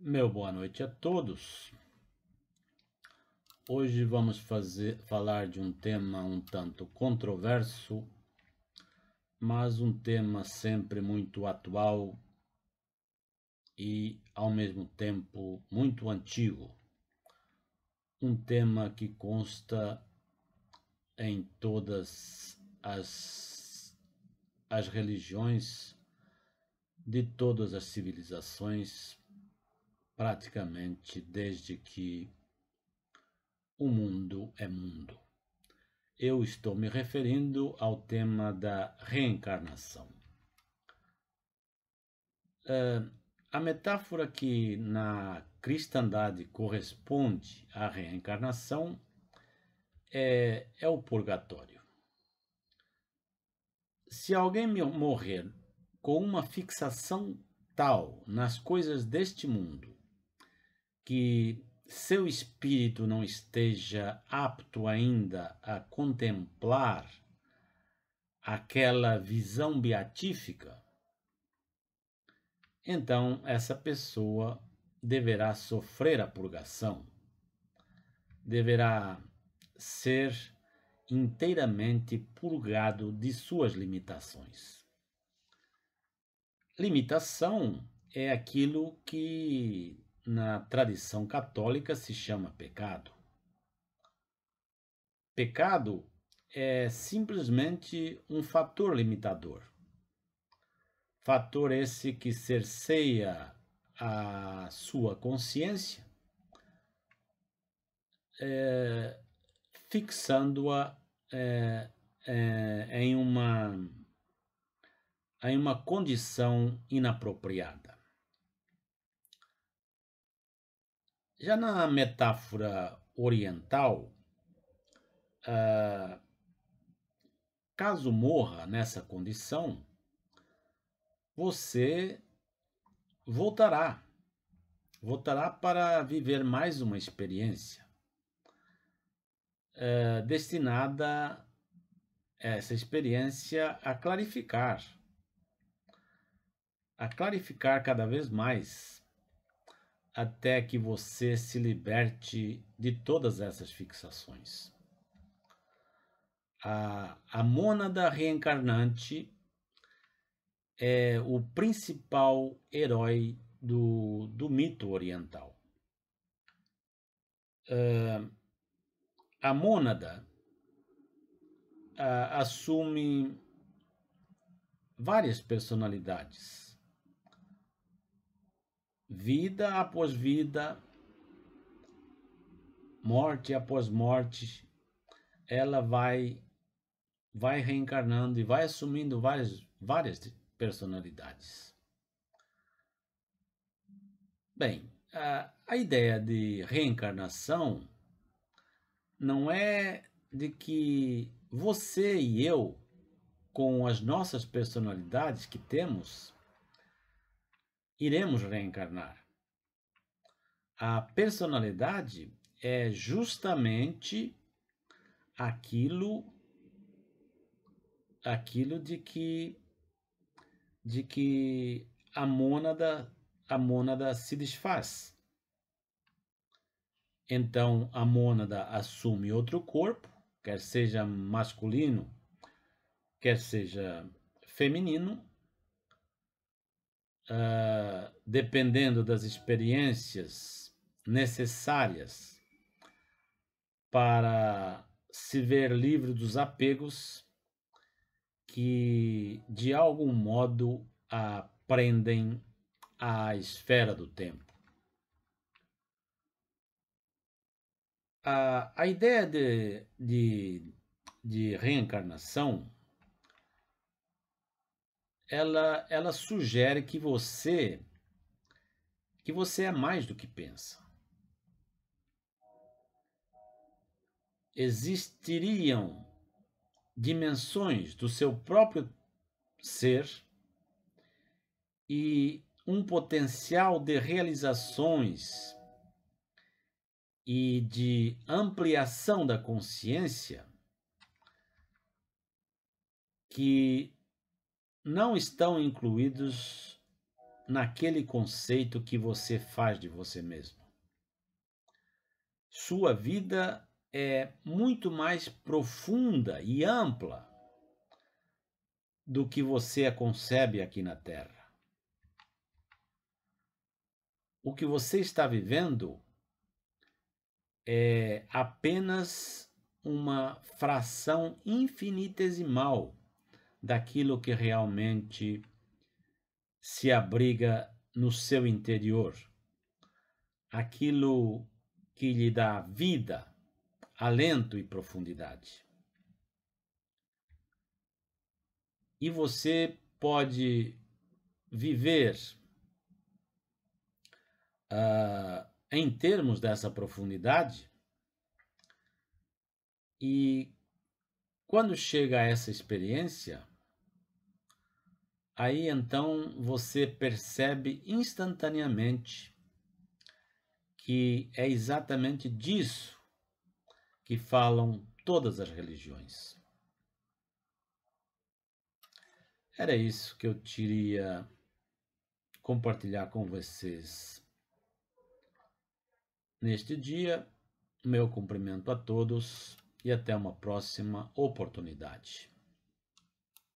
Meu boa noite a todos. Hoje vamos fazer, falar de um tema um tanto controverso, mas um tema sempre muito atual e, ao mesmo tempo, muito antigo. Um tema que consta em todas as, as religiões de todas as civilizações praticamente desde que o mundo é mundo. Eu estou me referindo ao tema da reencarnação. Uh, a metáfora que na cristandade corresponde à reencarnação é, é o purgatório. Se alguém morrer com uma fixação tal nas coisas deste mundo que seu espírito não esteja apto ainda a contemplar aquela visão beatífica, então essa pessoa deverá sofrer a purgação, deverá ser inteiramente purgado de suas limitações. Limitação é aquilo que na tradição católica se chama pecado. Pecado é simplesmente um fator limitador. Fator esse que cerceia a sua consciência, é, fixando-a é, é, em, uma, em uma condição inapropriada. Já na metáfora oriental, uh, caso morra nessa condição, você voltará, voltará para viver mais uma experiência uh, destinada essa experiência a clarificar, a clarificar cada vez mais até que você se liberte de todas essas fixações. A, a mônada reencarnante é o principal herói do, do mito oriental. Uh, a mônada uh, assume várias personalidades vida após vida, morte após morte, ela vai vai reencarnando e vai assumindo várias várias personalidades. Bem, a, a ideia de reencarnação não é de que você e eu, com as nossas personalidades que temos, iremos reencarnar. A personalidade é justamente aquilo aquilo de que de que a mônada a mônada se desfaz. Então a mônada assume outro corpo, quer seja masculino, quer seja feminino, uh, dependendo das experiências necessárias para se ver livre dos apegos que, de algum modo, a prendem à esfera do tempo. A, a ideia de, de, de reencarnação ela, ela sugere que você que você é mais do que pensa. Existiriam dimensões do seu próprio ser e um potencial de realizações e de ampliação da consciência que não estão incluídos naquele conceito que você faz de você mesmo. Sua vida é muito mais profunda e ampla do que você a concebe aqui na Terra. O que você está vivendo é apenas uma fração infinitesimal daquilo que realmente se abriga no seu interior, aquilo que lhe dá vida, alento e profundidade. E você pode viver uh, em termos dessa profundidade e quando chega a essa experiência, Aí então você percebe instantaneamente que é exatamente disso que falam todas as religiões. Era isso que eu queria compartilhar com vocês neste dia. Meu cumprimento a todos e até uma próxima oportunidade.